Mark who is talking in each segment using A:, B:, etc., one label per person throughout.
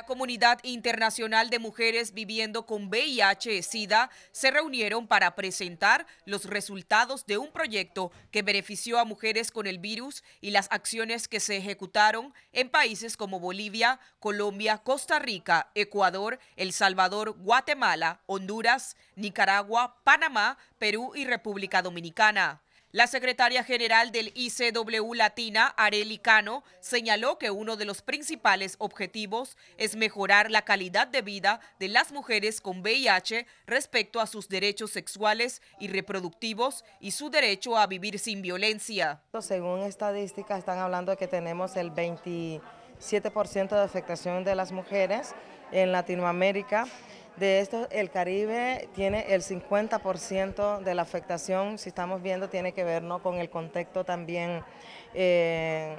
A: La comunidad internacional de mujeres viviendo con VIH-Sida se reunieron para presentar los resultados de un proyecto que benefició a mujeres con el virus y las acciones que se ejecutaron en países como Bolivia, Colombia, Costa Rica, Ecuador, El Salvador, Guatemala, Honduras, Nicaragua, Panamá, Perú y República Dominicana. La secretaria general del ICW Latina, Areli Cano, señaló que uno de los principales objetivos es mejorar la calidad de vida de las mujeres con VIH respecto a sus derechos sexuales y reproductivos y su derecho a vivir sin violencia.
B: Según estadísticas, están hablando de que tenemos el 27% de afectación de las mujeres en Latinoamérica de esto, el Caribe tiene el 50% de la afectación, si estamos viendo, tiene que ver ¿no? con el contexto también eh,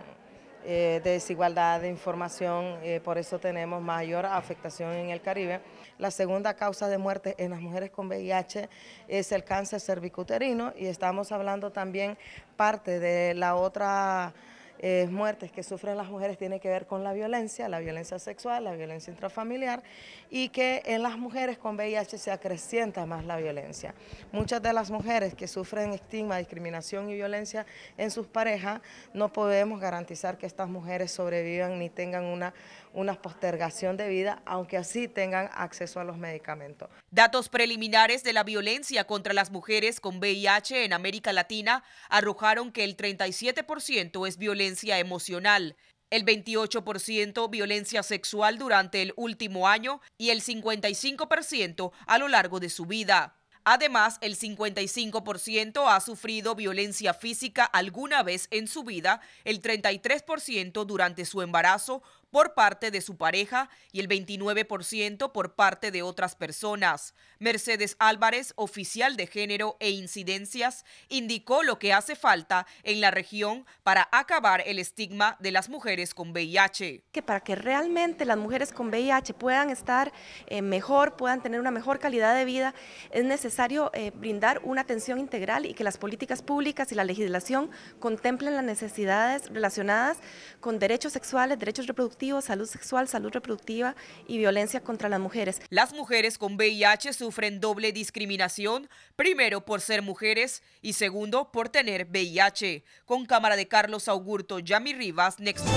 B: eh, de desigualdad de información, eh, por eso tenemos mayor afectación en el Caribe. La segunda causa de muerte en las mujeres con VIH es el cáncer cervicuterino y estamos hablando también parte de la otra eh, muertes que sufren las mujeres tiene que ver con la violencia, la violencia sexual, la violencia intrafamiliar y que en las mujeres con VIH se acrecienta más la violencia. Muchas de las mujeres que sufren estigma, discriminación y violencia en sus parejas, no podemos garantizar que estas mujeres sobrevivan ni tengan una, una postergación de vida, aunque así tengan acceso a los medicamentos.
A: Datos preliminares de la violencia contra las mujeres con VIH en América Latina arrojaron que el 37% es violencia violencia emocional, el 28% violencia sexual durante el último año y el 55% a lo largo de su vida. Además, el 55% ha sufrido violencia física alguna vez en su vida, el 33% durante su embarazo por parte de su pareja y el 29% por parte de otras personas. Mercedes Álvarez, oficial de género e incidencias, indicó lo que hace falta en la región para acabar el estigma de las mujeres con VIH.
C: Que para que realmente las mujeres con VIH puedan estar eh, mejor, puedan tener una mejor calidad de vida, es necesario necesario eh, brindar una atención integral y que las políticas públicas y la legislación contemplen las necesidades relacionadas con derechos sexuales, derechos reproductivos, salud sexual, salud reproductiva y violencia contra las mujeres.
A: Las mujeres con VIH sufren doble discriminación, primero por ser mujeres y segundo por tener VIH. Con cámara de Carlos Augurto, Yami Rivas, Nexo.